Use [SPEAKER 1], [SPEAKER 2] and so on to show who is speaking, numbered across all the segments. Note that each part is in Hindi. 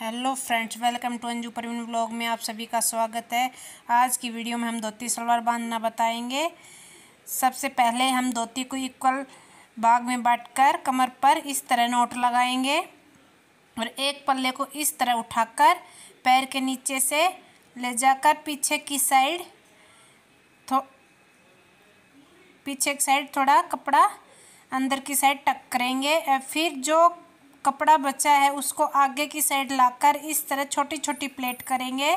[SPEAKER 1] hello friends welcome to Anju Parveen blog में आप सभी का स्वागत है आज की वीडियो में हम धोती सलवार बांधना बताएंगे सबसे पहले हम धोती को इक्वल भाग में बांटकर कमर पर इस तरह नोट लगाएंगे और एक पल्ले को इस तरह उठाकर पैर के नीचे से ले जाकर पीछे की साइड थो पीछे की साइड थोड़ा कपड़ा अंदर की साइड टक करेंगे फिर जो कपड़ा बचा है उसको आगे की साइड लाकर इस तरह छोटी छोटी प्लेट करेंगे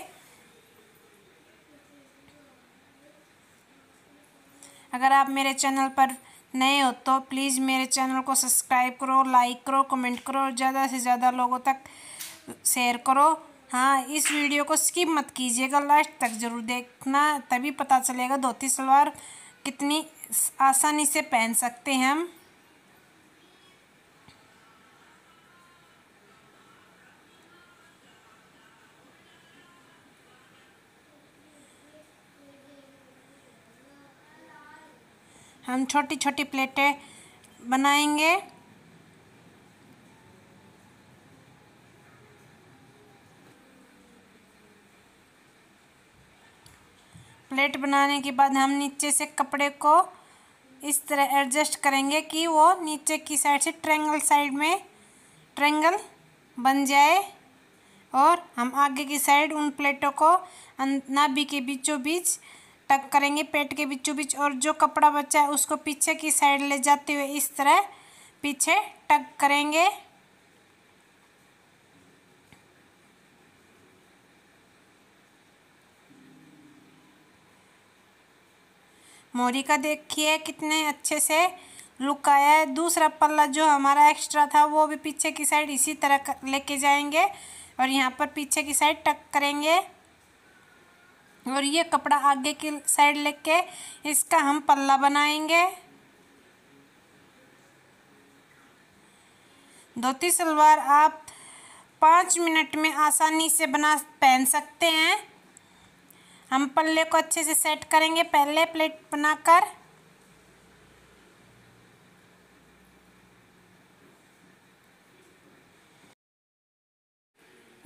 [SPEAKER 1] अगर आप मेरे चैनल पर नए हो तो प्लीज़ मेरे चैनल को सब्सक्राइब करो लाइक करो कमेंट करो और ज़्यादा से ज़्यादा लोगों तक शेयर करो हाँ इस वीडियो को स्किप मत कीजिएगा लास्ट तक ज़रूर देखना तभी पता चलेगा धोती सलवार कितनी आसानी से पहन सकते हैं हम हम छोटी छोटी प्लेटें बनाएंगे प्लेट बनाने के बाद हम नीचे से कपड़े को इस तरह एडजस्ट करेंगे कि वो नीचे की साइड से ट्रेंगल साइड में ट्रेंगल बन जाए और हम आगे की साइड उन प्लेटों को अं- नाभि के बीचों बीच टक करेंगे पेट के बीचों बीच और जो कपड़ा बचा है उसको पीछे की साइड ले जाते हुए इस तरह पीछे टक करेंगे मोरी का देखिए कितने अच्छे से लुक आया है दूसरा पल्ला जो हमारा एक्स्ट्रा था वो भी पीछे की साइड इसी तरह लेके जाएंगे और यहाँ पर पीछे की साइड टक करेंगे और ये कपड़ा आगे की साइड लेके इसका हम पल्ला बनाएंगे धोती सलवार आप पाँच मिनट में आसानी से बना पहन सकते हैं हम पल्ले को अच्छे से सेट करेंगे पहले प्लेट बनाकर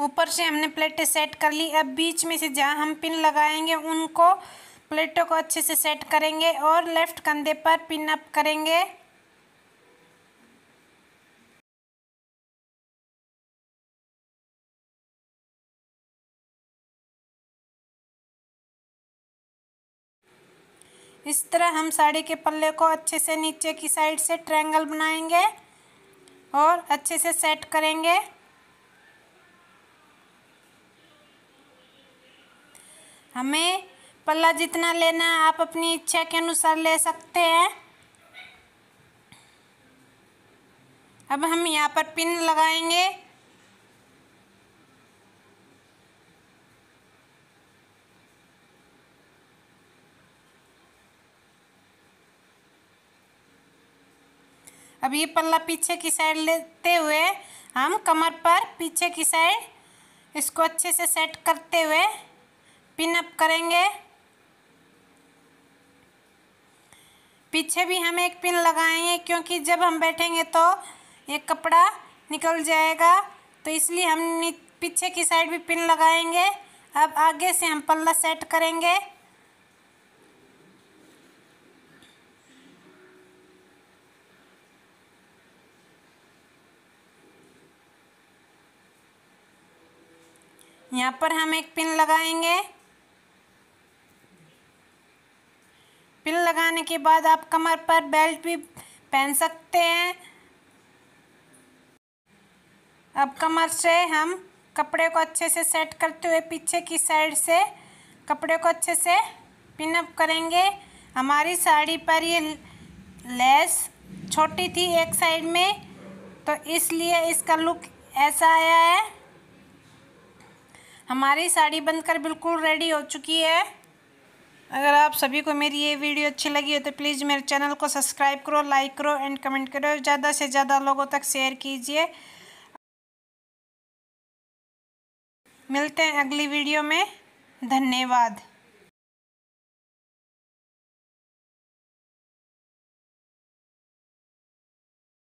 [SPEAKER 1] ऊपर से हमने प्लेटें सेट कर ली अब बीच में से जहाँ हम पिन लगाएंगे उनको प्लेटों को अच्छे से सेट करेंगे और लेफ्ट कंधे पर पिन अप करेंगे इस तरह हम साड़ी के पल्ले को अच्छे से नीचे की साइड से ट्रायंगल बनाएंगे और अच्छे से सेट करेंगे हमें पल्ला जितना लेना है आप अपनी इच्छा के अनुसार ले सकते हैं अब हम यहाँ पर पिन लगाएंगे अब ये पल्ला पीछे की साइड लेते हुए हम कमर पर पीछे की साइड इसको अच्छे से सेट करते हुए पिन अप करेंगे पीछे भी हम एक पिन लगाएंगे क्योंकि जब हम बैठेंगे तो ये कपड़ा निकल जाएगा तो इसलिए हम पीछे की साइड भी पिन लगाएंगे अब आगे से हम पल्ला सेट करेंगे यहाँ पर हम एक पिन लगाएंगे लगाने के बाद आप कमर पर बेल्ट भी पहन सकते हैं अब कमर से हम कपड़े को अच्छे से सेट करते हुए पीछे की साइड से कपड़े को अच्छे से पिनअप करेंगे हमारी साड़ी पर ये लेस छोटी थी एक साइड में तो इसलिए इसका लुक ऐसा आया है हमारी साड़ी बनकर बिल्कुल रेडी हो चुकी है अगर आप सभी को मेरी ये वीडियो अच्छी लगी हो तो प्लीज़ मेरे चैनल को सब्सक्राइब करो लाइक करो एंड कमेंट करो ज़्यादा से ज़्यादा लोगों तक शेयर कीजिए मिलते हैं अगली वीडियो में धन्यवाद